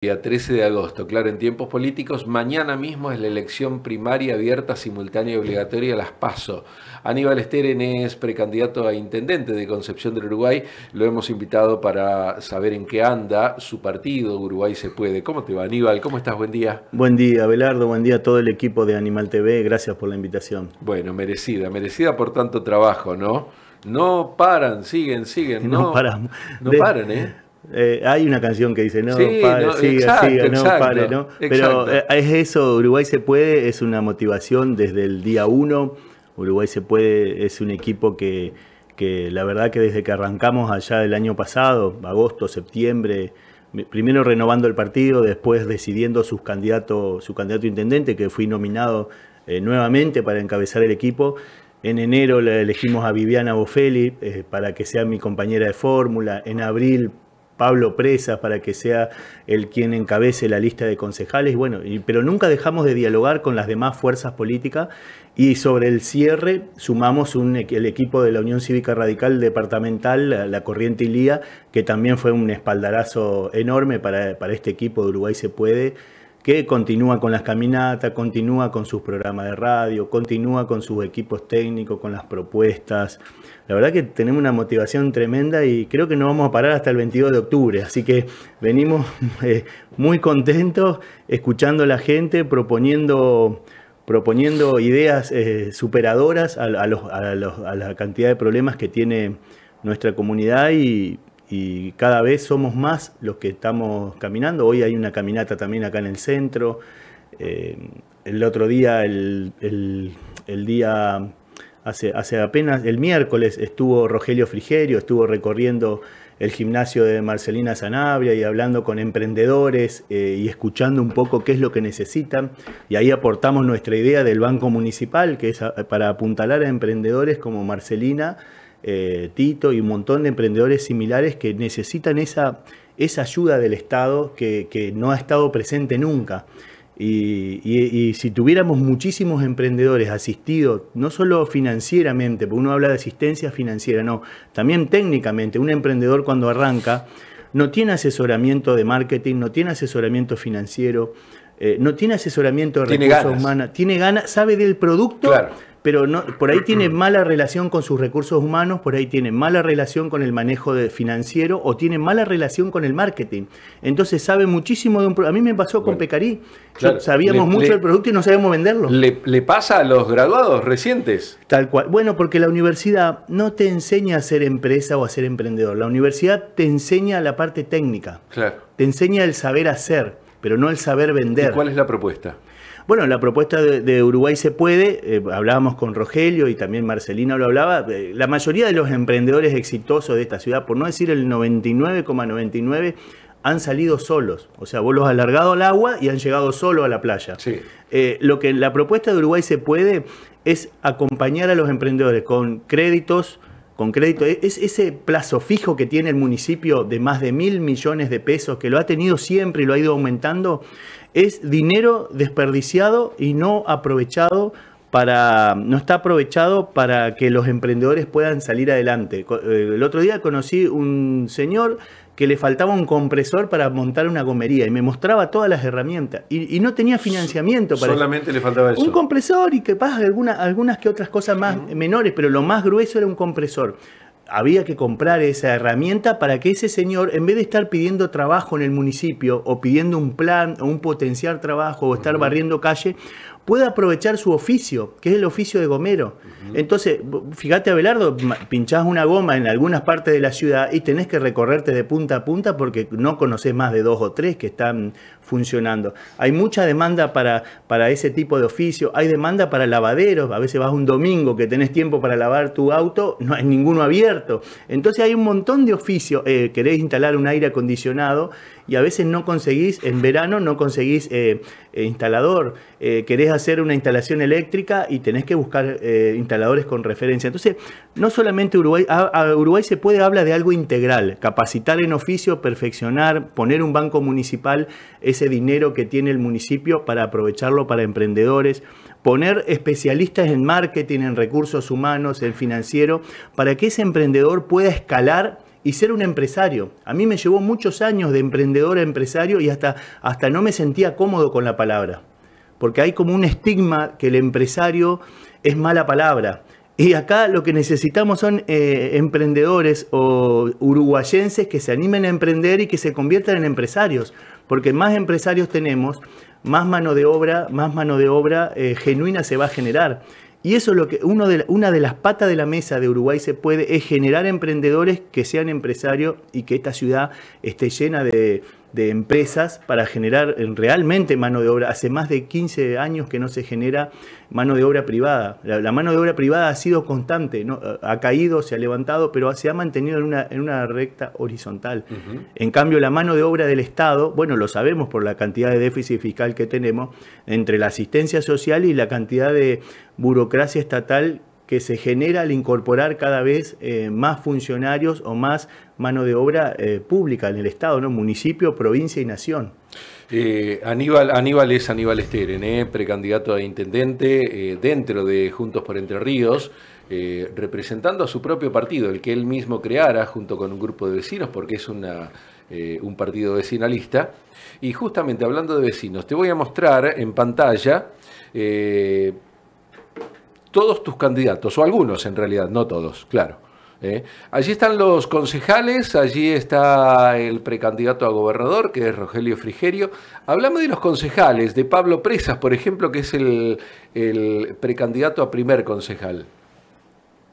Día 13 de agosto, claro, en tiempos políticos, mañana mismo es la elección primaria abierta, simultánea y obligatoria las PASO. Aníbal Esteren es precandidato a intendente de Concepción del Uruguay. Lo hemos invitado para saber en qué anda su partido, Uruguay se puede. ¿Cómo te va, Aníbal? ¿Cómo estás? Buen día. Buen día, Belardo. Buen día a todo el equipo de Animal TV. Gracias por la invitación. Bueno, merecida, merecida por tanto trabajo, ¿no? No paran, siguen, siguen. No, no No paran, ¿eh? Eh, hay una canción que dice, no, pare, siga, siga, no, pare, ¿no? Pero eh, es eso, Uruguay se puede, es una motivación desde el día uno. Uruguay se puede, es un equipo que, que la verdad que desde que arrancamos allá del año pasado, agosto, septiembre, primero renovando el partido, después decidiendo sus candidato, su candidato intendente, que fui nominado eh, nuevamente para encabezar el equipo. En enero le elegimos a Viviana Bofelli para que sea mi compañera de fórmula. En abril Pablo Presa para que sea el quien encabece la lista de concejales, bueno, pero nunca dejamos de dialogar con las demás fuerzas políticas y sobre el cierre sumamos un, el equipo de la Unión Cívica Radical Departamental, la, Corriente Ilía, que también fue un espaldarazo enorme para, para este equipo de Uruguay se puede que continúa con las caminatas, continúa con sus programas de radio, continúa con sus equipos técnicos, con las propuestas. La verdad que tenemos una motivación tremenda y creo que no vamos a parar hasta el 22 de octubre, así que venimos eh, muy contentos escuchando a la gente, proponiendo proponiendo ideas eh, superadoras a, a la cantidad de problemas que tiene nuestra comunidad y y cada vez somos más los que estamos caminando. Hoy hay una caminata también acá en el centro. Eh, el otro día, el, día hace, hace, apenas el miércoles, estuvo Rogelio Frigerio, estuvo recorriendo el gimnasio de Marcelina Sanabria y hablando con emprendedores eh, y escuchando un poco qué es lo que necesitan. Y ahí aportamos nuestra idea del Banco Municipal, que es para apuntalar a emprendedores como Marcelina eh, Tito y un montón de emprendedores similares que necesitan esa, esa ayuda del Estado que, no ha estado presente nunca. Y, si tuviéramos muchísimos emprendedores asistidos, no solo financieramente, porque uno habla de asistencia financiera, no, también técnicamente, un emprendedor cuando arranca no tiene asesoramiento de marketing, no tiene asesoramiento financiero, eh, no tiene asesoramiento de recursos humanos, tiene ganas, sabe del producto, pero por ahí tiene mala relación con sus recursos humanos, por ahí tiene mala relación con el manejo de financiero o tiene mala relación con el marketing. Entonces sabe muchísimo de un producto. A mí me pasó con Pecarí. sabíamos mucho del producto y no sabíamos venderlo. Le, pasa a los graduados recientes. Tal cual. Bueno, porque la universidad no te enseña a ser empresa o a ser emprendedor. La universidad te enseña la parte técnica. Claro. Te enseña el saber hacer, pero no el saber vender. ¿Cuál es la propuesta? Bueno, la propuesta de, Uruguay se puede, eh, hablábamos con Rogelio y también Marcelina lo hablaba, eh, la mayoría de los emprendedores exitosos de esta ciudad, por no decir el 99,99, han salido solos. O sea, vos los alargado al agua y han llegado solo a la playa. Sí. Eh, lo que la propuesta de Uruguay se puede es acompañar a los emprendedores con créditos, con crédito. E-, es ese plazo fijo que tiene el municipio de más de mil millones de pesos, que lo ha tenido siempre y lo ha ido aumentando, es dinero desperdiciado y no aprovechado para, no está aprovechado para que los emprendedores puedan salir adelante. Eh, el otro día conocí un señor que le faltaba un compresor para montar una gomería y me mostraba todas las herramientas y, no tenía financiamiento para solamente le faltaba eso un compresor y que pasa algunas que otras cosas más menores pero lo más grueso era un compresor había que comprar esa herramienta para que ese señor, en vez de estar pidiendo trabajo en el municipio o pidiendo un plan o un potenciar trabajo o estar barriendo calle, puede aprovechar su oficio, que es el oficio de gomero. Entonces, fíjate Abelardo, pinchás una goma en algunas partes de la ciudad y tenés que recorrerte de punta a punta porque no conocés más de dos o tres que están funcionando. Hay mucha demanda para, para ese tipo de oficio, hay demanda para lavaderos, a veces vas un domingo que tenés tiempo para lavar tu auto, no hay ninguno abierto. Entonces hay un montón de oficios, eh, querés instalar un aire acondicionado, y a veces no conseguís, en verano no conseguís eh, eh, instalador, eh, querés hacer una instalación eléctrica y tenés que buscar instaladores con referencia. Entonces, no solamente Uruguay, a, Uruguay se puede hablar de algo integral, capacitar en oficio, perfeccionar, poner un banco municipal, ese dinero que tiene el municipio para aprovecharlo para emprendedores, poner especialistas en marketing, en recursos humanos, en financiero, para que ese emprendedor pueda escalar y ser un empresario. A mí me llevó muchos años de emprendedor a empresario y hasta, hasta no me sentía cómodo con la palabra, porque hay como un estigma que el empresario es mala palabra. Y acá lo que necesitamos son eh, emprendedores o uruguayenses que se animen a emprender y que se conviertan en empresarios, porque más empresarios tenemos, más mano de obra, más mano de obra eh, genuina se va a generar. Y eso es lo que uno de, una de las patas de la mesa de Uruguay se puede es generar emprendedores que sean empresarios y que esta ciudad esté llena de, de empresas para generar realmente mano de obra. Hace más de 15 años que no se genera mano de obra privada. La, mano de obra privada ha sido constante, ha caído, se ha levantado, pero se ha mantenido en una, recta horizontal. En cambio, la mano de obra del Estado, bueno, lo sabemos por la cantidad de déficit fiscal que tenemos, entre la asistencia social y la cantidad de burocracia estatal que se genera al incorporar cada vez eh, más funcionarios o más mano de obra eh, pública en el Estado, ¿no? municipio, provincia y nación. Eh, Aníbal, es Aníbal Esteren, precandidato a intendente dentro de Juntos por Entre Ríos. representando a su propio partido, el que él mismo creara junto con un grupo de vecinos, porque es un partido vecinalista. Y justamente hablando de vecinos, te voy a mostrar en pantalla todos tus candidatos, o algunos en realidad, no todos, claro. ¿eh? Allí están los concejales, allí está el precandidato a gobernador, que es Rogelio Frigerio. Hablamos de los concejales, de Pablo Presas, por ejemplo, que es el, precandidato a primer concejal.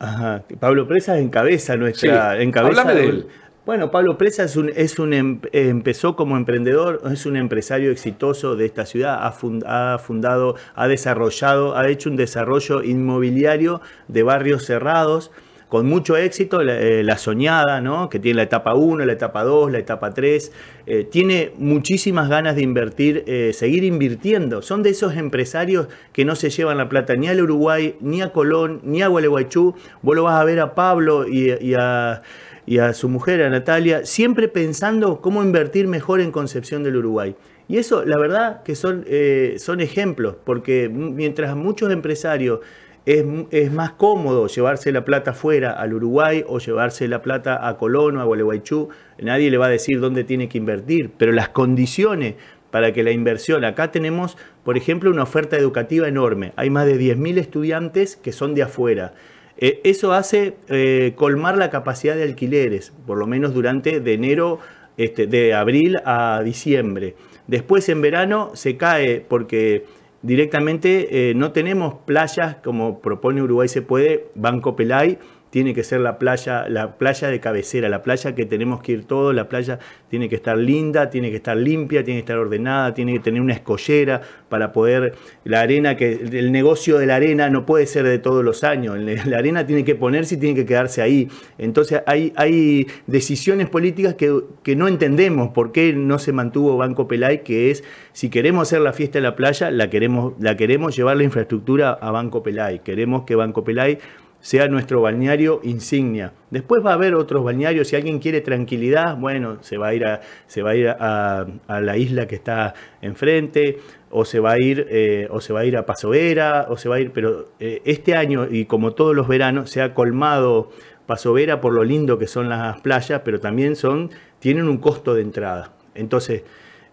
Ajá, Pablo Presas encabeza nuestra... Encabeza de él. Bueno, Pablo Presa es un, em, empezó como emprendedor, es un empresario exitoso de esta ciudad, ha, fundado, ha desarrollado, ha hecho un desarrollo inmobiliario de barrios cerrados con mucho éxito, la, eh, soñada, ¿no? que tiene la etapa 1, la etapa 2, la etapa 3, eh, tiene muchísimas ganas de invertir, eh, seguir invirtiendo. Son de esos empresarios que no se llevan la plata ni al Uruguay, ni a Colón, ni a Gualeguaychú. Vos lo vas a ver a Pablo y a y a su mujer, a Natalia, siempre pensando cómo invertir mejor en Concepción del Uruguay. Y eso, la verdad, que son, eh, son ejemplos, porque mientras muchos empresarios es, es, más cómodo llevarse la plata fuera al Uruguay o llevarse la plata a Colón o a Gualeguaychú. Nadie le va a decir dónde tiene que invertir, pero las condiciones para que la inversión, acá tenemos, por ejemplo, una oferta educativa enorme. Hay más de 10.000 estudiantes que son de afuera. Eh, eso hace eh, colmar la capacidad de alquileres, por lo menos durante de enero, este, de abril a diciembre. Después en verano se cae porque directamente eh, no tenemos playas como propone Uruguay se puede, Banco Pelay, tiene que ser la playa, la playa de cabecera, la playa que tenemos que ir todos, la playa tiene que estar linda, tiene que estar limpia, tiene que estar ordenada, tiene que tener una escollera para poder, la arena, que el negocio de la arena no puede ser de todos los años, la arena tiene que ponerse y tiene que quedarse ahí. Entonces hay, hay decisiones políticas que, no entendemos por qué no se mantuvo Banco Pelay, que es, si queremos hacer la fiesta de la playa, la queremos, la queremos llevar la infraestructura a Banco Pelay, queremos que Banco Pelay sea nuestro balneario insignia. Después va a haber otros balnearios, si alguien quiere tranquilidad, bueno, se va a ir a, se va a, a, la isla que está enfrente, o se va a ir, eh, o se va a ir a Pasovera, o se va a ir, pero eh, este año, y como todos los veranos, se ha colmado Pasovera por lo lindo que son las playas, pero también son, tienen un costo de entrada. Entonces,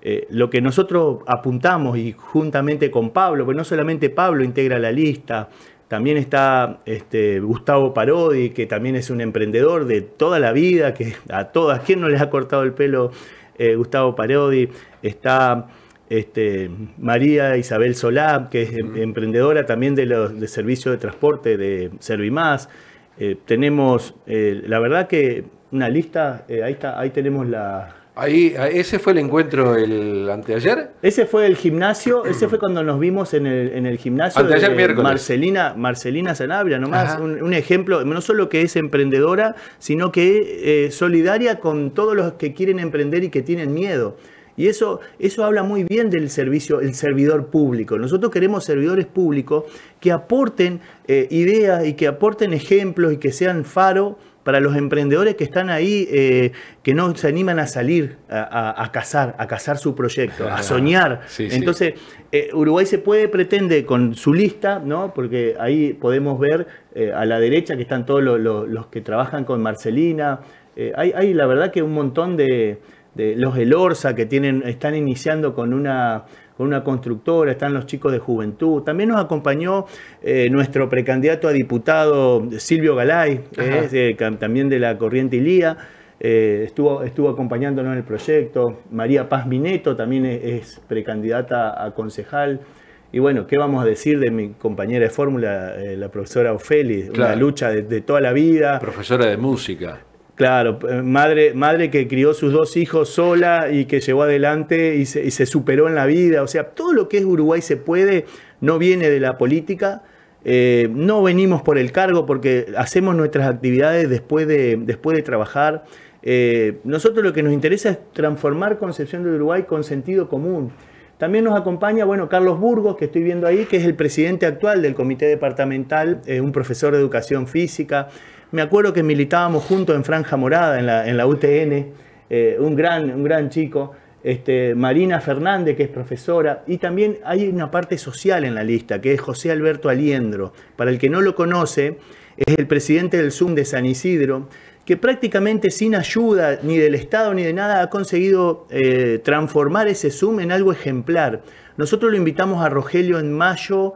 eh, lo que nosotros apuntamos y juntamente con Pablo, porque no solamente Pablo integra la lista, también está este, Gustavo Parodi, que también es un emprendedor de toda la vida, que a todas, ¿quién no les ha cortado el pelo eh, Gustavo Parodi? Está este, María Isabel Solá, que es em, emprendedora también de, los, de servicio de transporte de Servimás. Eh, tenemos, eh, la verdad que una lista, ahí, está, ahí tenemos la, Ahí, ah, ese fue el encuentro el anteayer. Ese fue el gimnasio, ese fue cuando nos vimos en el, gimnasio de Marcelina, Marcelina Sanabria, nomás un, ejemplo, no solo que es emprendedora, sino que es eh, solidaria con todos los que quieren emprender y que tienen miedo. Y eso, eso habla muy bien del servicio, el servidor público. Nosotros queremos servidores públicos que aporten eh, ideas y que aporten ejemplos y que sean faro para los emprendedores que están ahí, eh, que no se animan a salir a, cazar, a cazar su proyecto, a soñar. Entonces, eh, Uruguay se puede, pretende con su lista, ¿no? porque ahí podemos ver eh, a la derecha que están todos los, los que trabajan con Marcelina. hay, hay, la verdad, que un montón de, de los Orsa que tienen, están iniciando con una, con una constructora, están los chicos de juventud. También nos acompañó eh, nuestro precandidato a diputado Silvio Galay, eh, también de la Corriente Ilía. Eh, estuvo, estuvo acompañándonos en el proyecto. María Paz Mineto también es, precandidata a concejal. Y bueno, ¿qué vamos a decir de mi compañera de fórmula, la profesora Ofeli? la Una lucha de, toda la vida. Profesora de música. Claro, eh, madre, madre que crió sus dos hijos sola y que llevó adelante y se, superó en la vida. O sea, todo lo que es Uruguay se puede no viene de la política. Eh, no venimos por el cargo porque hacemos nuestras actividades después de, trabajar. Eh, nosotros lo que nos interesa es transformar Concepción de Uruguay con sentido común. También nos acompaña, bueno, Carlos Burgos, que estoy viendo ahí, que es el presidente actual del Comité Departamental, un profesor de educación física. Me acuerdo que militábamos juntos en Franja Morada, en la, UTN, eh, un, gran, un gran chico. Este, Marina Fernández, que es profesora, y también hay una parte social en la lista, que es José Alberto Aliendro. Para el que no lo conoce, es el presidente del Zoom de San Isidro, que prácticamente sin ayuda ni del Estado ni de nada ha conseguido eh, transformar ese Zoom en algo ejemplar. Nosotros lo invitamos a Rogelio en mayo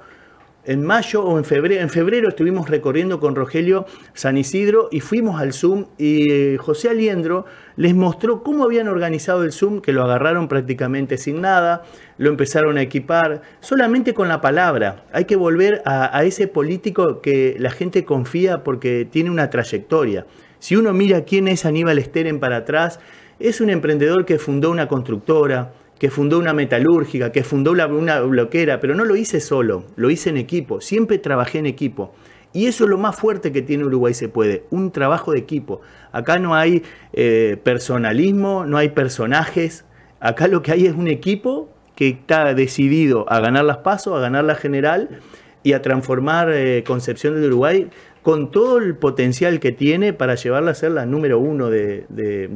en mayo o en febrero, en febrero estuvimos recorriendo con Rogelio San Isidro y fuimos al Zoom y eh, José Aliendro les mostró cómo habían organizado el Zoom, que lo agarraron prácticamente sin nada, lo empezaron a equipar, solamente con la palabra. Hay que volver a, ese político que la gente confía porque tiene una trayectoria. Si uno mira quién es Aníbal Esteren para atrás, es un emprendedor que fundó una constructora, que fundó una metalúrgica, que fundó una bloquera, pero no lo hice solo, lo hice en equipo, siempre trabajé en equipo. Y eso es lo más fuerte que tiene Uruguay se puede, un trabajo de equipo. Acá no hay eh, personalismo, no hay personajes, acá lo que hay es un equipo que está decidido a ganar las pasos, a ganar la general y a transformar eh, Concepción del Uruguay con todo el potencial que tiene para llevarla a ser la número uno de,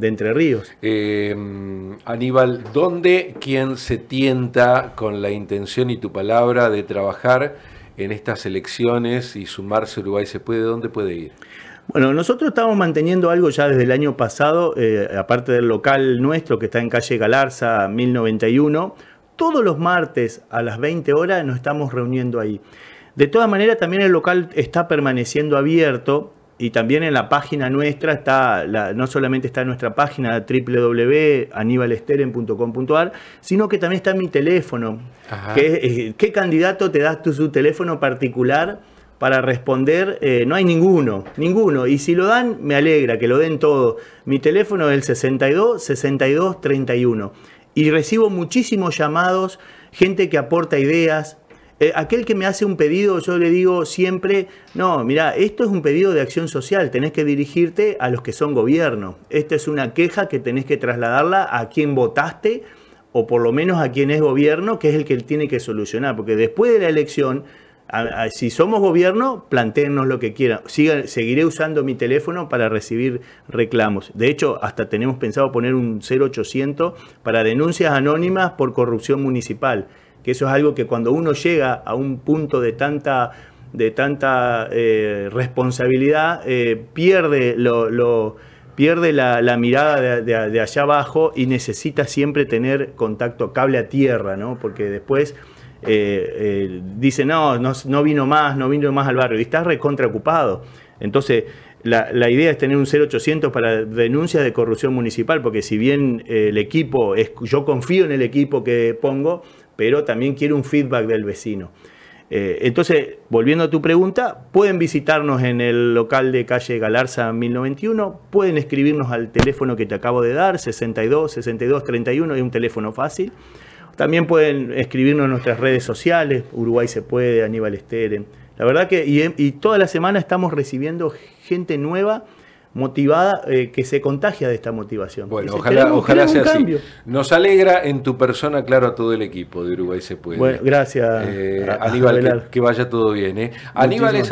Entre Ríos. Eh, Aníbal, ¿dónde quien se tienta con la intención y tu palabra de trabajar en estas elecciones y sumarse a Uruguay se puede? ¿Dónde puede ir? Bueno, nosotros estamos manteniendo algo ya desde el año pasado, eh, aparte del local nuestro que está en calle Galarza 1091. Todos los martes a las 20 horas nos estamos reuniendo ahí. De todas maneras, también el local está permaneciendo abierto y también en la página nuestra está, no solamente está nuestra página www.aníbalesteren.com.ar, sino que también está mi teléfono. Eh, ¿Qué candidato te das tu, su teléfono particular para responder? Eh, no hay ninguno, ninguno. Y si lo dan, me alegra que lo den todo. Mi teléfono es el 62 62 31. Y recibo muchísimos llamados, gente que aporta ideas, eh, aquel que me hace un pedido, yo le digo siempre, no, mira, esto es un pedido de acción social, tenés que dirigirte a los que son gobierno. Esta es una queja que tenés que trasladarla a quien votaste o por lo menos a quien es gobierno, que es el que tiene que solucionar, porque después de la elección si somos gobierno, plantéennos lo que quieran. seguiré usando mi teléfono para recibir reclamos. De hecho, hasta tenemos pensado poner un 0800 para denuncias anónimas por corrupción municipal que eso es algo que cuando uno llega a un punto de tanta, de tanta eh, responsabilidad, eh, pierde, lo, pierde la, mirada de, allá abajo y necesita siempre tener contacto cable a tierra, ¿no? porque después... Eh, dice, no, no, vino más, no vino más al barrio, y está recontraocupado. Entonces, la, idea es tener un 0800 para denuncias de corrupción municipal, porque si bien el equipo, yo confío en el equipo que pongo, pero también quiere un feedback del vecino. Eh, entonces, volviendo a tu pregunta, pueden visitarnos en el local de calle Galarza 1091, pueden escribirnos al teléfono que te acabo de dar, 62 62 31, es un teléfono fácil. También pueden escribirnos en nuestras redes sociales, Uruguay se puede, Aníbal Esteren. La verdad que, y toda la semana estamos recibiendo gente nueva motivada, eh, que se contagia de esta motivación. Bueno, ojalá, ojalá sea así. Nos alegra en tu persona, claro, a todo el equipo de Uruguay se puede. Bueno, gracias. Eh, Aníbal, que, vaya todo bien. Eh. Aníbal